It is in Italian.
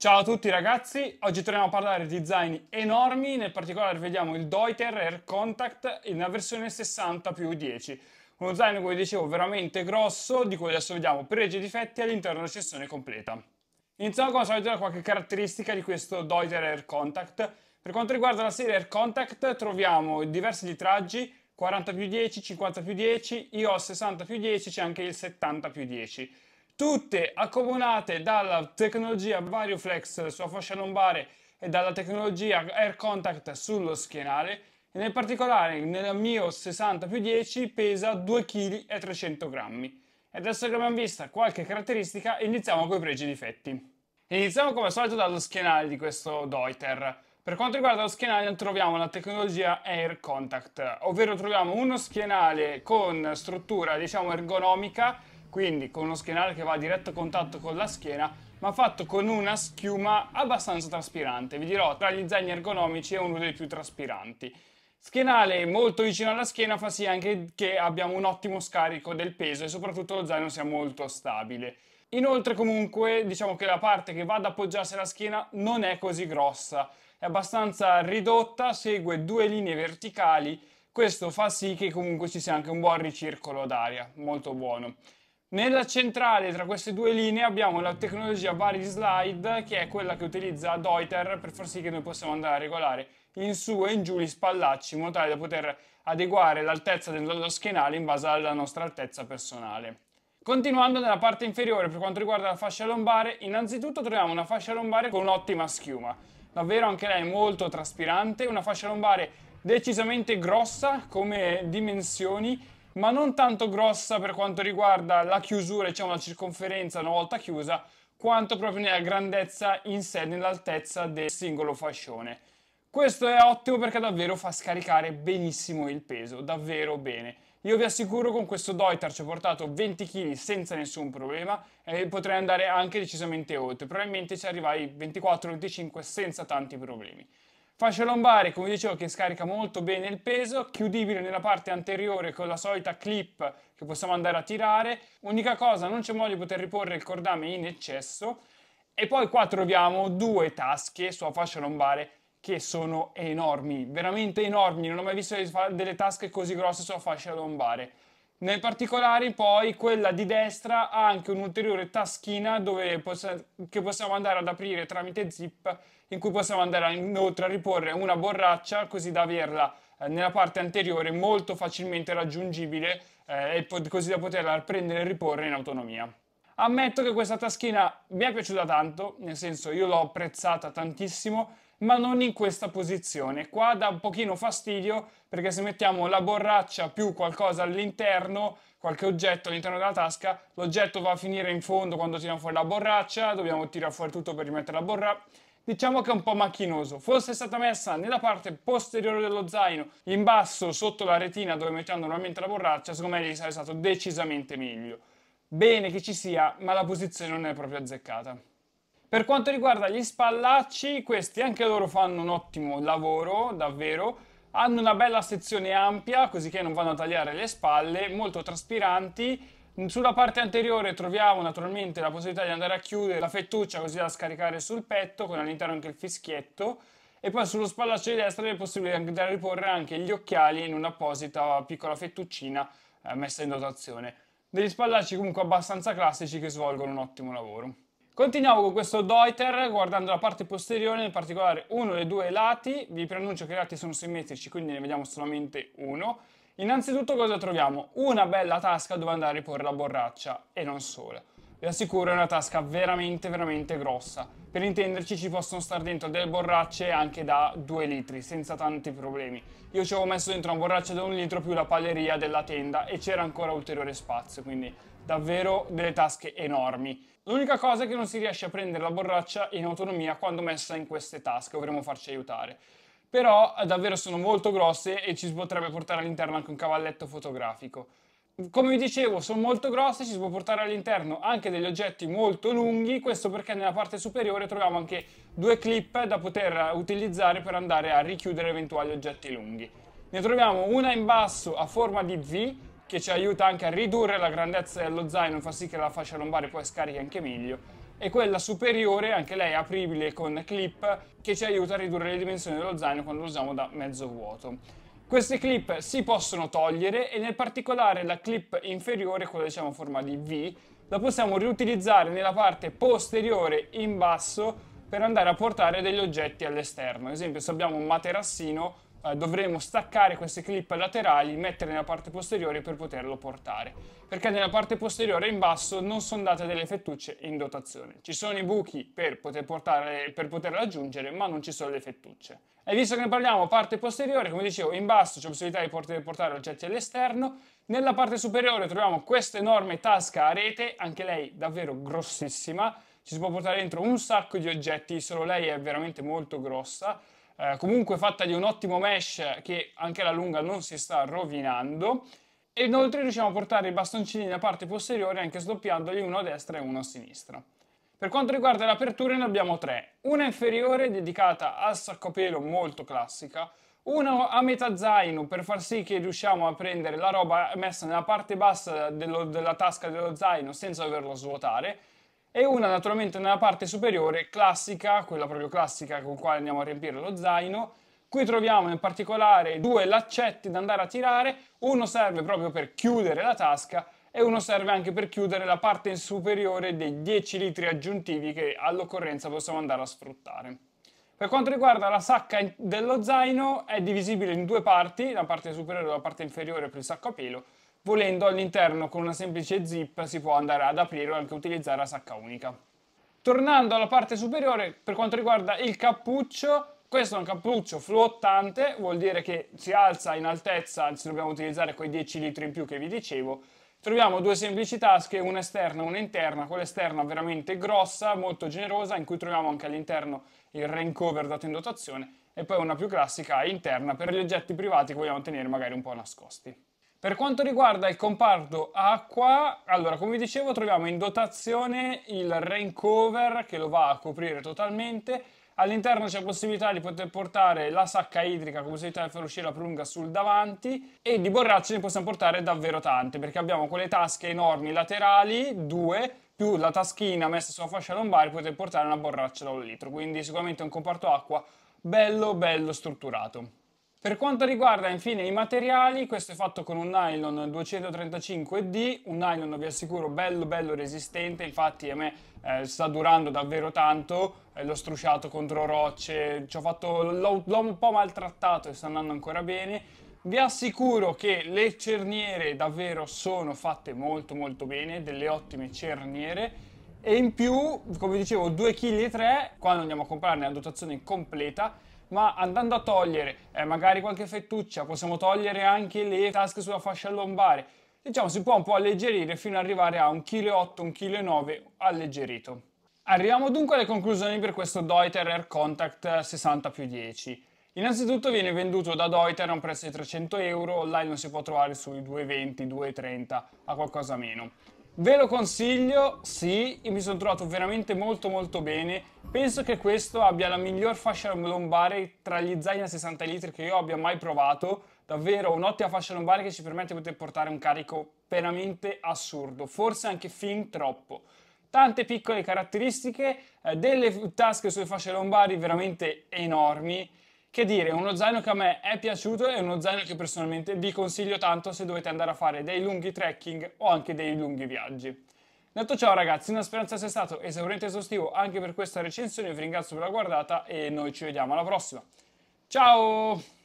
Ciao a tutti ragazzi, oggi torniamo a parlare di zaini enormi, nel particolare vediamo il Deuter Air Contact in una versione 60 più 10. Uno zaino, come dicevo, veramente grosso, di cui adesso vediamo pregi e difetti all'interno della sessione completa. Iniziamo come solito da qualche caratteristica di questo Deuter Air Contact. Per quanto riguarda la serie Air Contact troviamo diversi litraggi, 40 più 10, 50 più 10, IO ho 60 più 10, c'è anche il 70 più 10 tutte accomunate dalla tecnologia VarioFlex sulla fascia lombare e dalla tecnologia Air Contact sullo schienale e nel particolare nella mio 60 più 10 pesa 2 kg e 300 grammi. E adesso che abbiamo visto qualche caratteristica iniziamo con i pregi e difetti. Iniziamo come al solito dallo schienale di questo Deuter. Per quanto riguarda lo schienale troviamo la tecnologia Air Contact, ovvero troviamo uno schienale con struttura diciamo ergonomica quindi con uno schienale che va a diretto contatto con la schiena, ma fatto con una schiuma abbastanza traspirante. Vi dirò, tra gli zaini ergonomici è uno dei più traspiranti. Schienale molto vicino alla schiena fa sì anche che abbiamo un ottimo scarico del peso e soprattutto lo zaino sia molto stabile. Inoltre comunque diciamo che la parte che va ad appoggiarsi alla schiena non è così grossa, è abbastanza ridotta, segue due linee verticali, questo fa sì che comunque ci sia anche un buon ricircolo d'aria, molto buono. Nella centrale tra queste due linee abbiamo la tecnologia vari slide che è quella che utilizza Deuter per far sì che noi possiamo andare a regolare in su e in giù gli spallacci in modo tale da poter adeguare l'altezza dello schienale in base alla nostra altezza personale. Continuando nella parte inferiore per quanto riguarda la fascia lombare, innanzitutto troviamo una fascia lombare con ottima schiuma, davvero anche lei molto traspirante, una fascia lombare decisamente grossa come dimensioni ma non tanto grossa per quanto riguarda la chiusura, diciamo la circonferenza una volta chiusa, quanto proprio nella grandezza in sé, nell'altezza del singolo fascione. Questo è ottimo perché davvero fa scaricare benissimo il peso, davvero bene. Io vi assicuro con questo Deuter ci ho portato 20 kg senza nessun problema e potrei andare anche decisamente oltre, probabilmente ci arrivai 24-25 senza tanti problemi. Fascia lombare, come dicevo, che scarica molto bene il peso, chiudibile nella parte anteriore con la solita clip che possiamo andare a tirare. Unica cosa, non c'è modo di poter riporre il cordame in eccesso. E poi qua troviamo due tasche sulla fascia lombare che sono enormi, veramente enormi. Non ho mai visto delle tasche così grosse sulla fascia lombare. Nel particolare poi quella di destra ha anche un'ulteriore taschina poss- che possiamo andare ad aprire tramite zip in cui possiamo andare inoltre a riporre una borraccia così da averla eh, nella parte anteriore molto facilmente raggiungibile eh, e po- così da poterla prendere e riporre in autonomia. Ammetto che questa taschina mi è piaciuta tanto, nel senso io l'ho apprezzata tantissimo ma non in questa posizione. Qua dà un pochino fastidio perché se mettiamo la borraccia più qualcosa all'interno, qualche oggetto all'interno della tasca, l'oggetto va a finire in fondo quando tiriamo fuori la borraccia, dobbiamo tirare fuori tutto per rimettere la borraccia. Diciamo che è un po' macchinoso. Fosse stata messa nella parte posteriore dello zaino, in basso sotto la retina dove mettiamo normalmente la borraccia, secondo me gli sarebbe stato decisamente meglio. Bene che ci sia, ma la posizione non è proprio azzeccata. Per quanto riguarda gli spallacci, questi anche loro fanno un ottimo lavoro, davvero. Hanno una bella sezione ampia, così che non vanno a tagliare le spalle, molto traspiranti. Sulla parte anteriore troviamo naturalmente la possibilità di andare a chiudere la fettuccia così da scaricare sul petto, con all'interno anche il fischietto. E poi sullo spallaccio di destra è possibile andare a riporre anche gli occhiali in un'apposita piccola fettuccina eh, messa in dotazione. Degli spallacci comunque abbastanza classici che svolgono un ottimo lavoro. Continuiamo con questo Deuter guardando la parte posteriore, in particolare uno dei due lati. Vi preannuncio che i lati sono simmetrici, quindi ne vediamo solamente uno. Innanzitutto cosa troviamo? Una bella tasca dove andare a riporre la borraccia e non solo. Vi assicuro è una tasca veramente veramente grossa. Per intenderci ci possono stare dentro delle borracce anche da 2 litri senza tanti problemi. Io ci avevo messo dentro una borraccia da un litro più la paleria della tenda e c'era ancora ulteriore spazio, quindi davvero delle tasche enormi. L'unica cosa è che non si riesce a prendere la borraccia in autonomia quando messa in queste tasche, dovremmo farci aiutare. Però eh, davvero sono molto grosse e ci si potrebbe portare all'interno anche un cavalletto fotografico. Come vi dicevo, sono molto grosse, ci si può portare all'interno anche degli oggetti molto lunghi, questo perché nella parte superiore troviamo anche due clip da poter utilizzare per andare a richiudere eventuali oggetti lunghi. Ne troviamo una in basso a forma di V che ci aiuta anche a ridurre la grandezza dello zaino, fa sì che la fascia lombare poi scarichi anche meglio e quella superiore, anche lei apribile con clip, che ci aiuta a ridurre le dimensioni dello zaino quando lo usiamo da mezzo vuoto. Queste clip si possono togliere e nel particolare la clip inferiore, quella diciamo a forma di V, la possiamo riutilizzare nella parte posteriore in basso per andare a portare degli oggetti all'esterno. Ad esempio se abbiamo un materassino eh, dovremo staccare queste clip laterali, mettere nella parte posteriore per poterlo portare, perché nella parte posteriore in basso non sono date delle fettucce in dotazione. Ci sono i buchi per, poter portare, per poterlo aggiungere, ma non ci sono le fettucce. E visto che ne parliamo parte posteriore, come dicevo, in basso c'è possibilità di portare oggetti all'esterno, nella parte superiore troviamo questa enorme tasca a rete, anche lei davvero grossissima, ci si può portare dentro un sacco di oggetti, solo lei è veramente molto grossa, eh, comunque fatta di un ottimo mesh che anche alla lunga non si sta rovinando e inoltre riusciamo a portare i bastoncini nella parte posteriore anche sdoppiandoli uno a destra e uno a sinistra. Per quanto riguarda le aperture ne abbiamo tre, una inferiore dedicata al sacco pelo molto classica, una a metà zaino per far sì che riusciamo a prendere la roba messa nella parte bassa dello, della tasca dello zaino senza doverlo svuotare e una naturalmente nella parte superiore classica, quella proprio classica con quale andiamo a riempire lo zaino. Qui troviamo in particolare due laccetti da andare a tirare, uno serve proprio per chiudere la tasca e uno serve anche per chiudere la parte superiore dei 10 litri aggiuntivi che all'occorrenza possiamo andare a sfruttare. Per quanto riguarda la sacca dello zaino è divisibile in due parti, la parte superiore e la parte inferiore per il sacco a pelo, Volendo all'interno con una semplice zip si può andare ad aprire o anche utilizzare la sacca unica. Tornando alla parte superiore, per quanto riguarda il cappuccio, questo è un cappuccio flottante, vuol dire che si alza in altezza, se dobbiamo utilizzare quei 10 litri in più che vi dicevo. Troviamo due semplici tasche, una esterna e una interna, quella esterna veramente grossa, molto generosa, in cui troviamo anche all'interno il rain cover dato in dotazione, e poi una più classica interna per gli oggetti privati che vogliamo tenere magari un po' nascosti. Per quanto riguarda il comparto acqua, allora come vi dicevo troviamo in dotazione il rain cover che lo va a coprire totalmente, All'interno c'è la possibilità di poter portare la sacca idrica con possibilità di far uscire la prunga sul davanti e di borracce ne possiamo portare davvero tante perché abbiamo quelle tasche enormi laterali, due, più la taschina messa sulla fascia lombare poter portare una borraccia da un litro. Quindi sicuramente è un comparto acqua bello bello strutturato. Per quanto riguarda infine i materiali, questo è fatto con un nylon 235D, un nylon vi assicuro bello bello resistente, infatti a me eh, sta durando davvero tanto, eh, l'ho strusciato contro rocce, l'ho un po' maltrattato e sta andando ancora bene. Vi assicuro che le cerniere davvero sono fatte molto molto bene, delle ottime cerniere e in più, come dicevo, 2,3 kg quando andiamo a comprarne la dotazione completa ma andando a togliere eh, magari qualche fettuccia, possiamo togliere anche le tasche sulla fascia lombare. Diciamo si può un po' alleggerire fino ad arrivare a 1,8 kg, 1,9 kg alleggerito. Arriviamo dunque alle conclusioni per questo Deuter Air Contact 60 più 10. Innanzitutto viene venduto da Deuter a un prezzo di 300 euro, online lo si può trovare sui 2,20, 2,30 a qualcosa meno. Ve lo consiglio, sì, io mi sono trovato veramente molto molto bene. Penso che questo abbia la miglior fascia lombare tra gli zaini a 60 litri che io abbia mai provato. Davvero un'ottima fascia lombare che ci permette di poter portare un carico veramente assurdo, forse anche fin troppo. Tante piccole caratteristiche, eh, delle tasche sulle fasce lombari veramente enormi che dire, uno zaino che a me è piaciuto e uno zaino che personalmente vi consiglio tanto se dovete andare a fare dei lunghi trekking o anche dei lunghi viaggi. Detto ciò ragazzi, una speranza sia stato esauriente e esaustivo anche per questa recensione, vi ringrazio per la guardata e noi ci vediamo alla prossima. Ciao!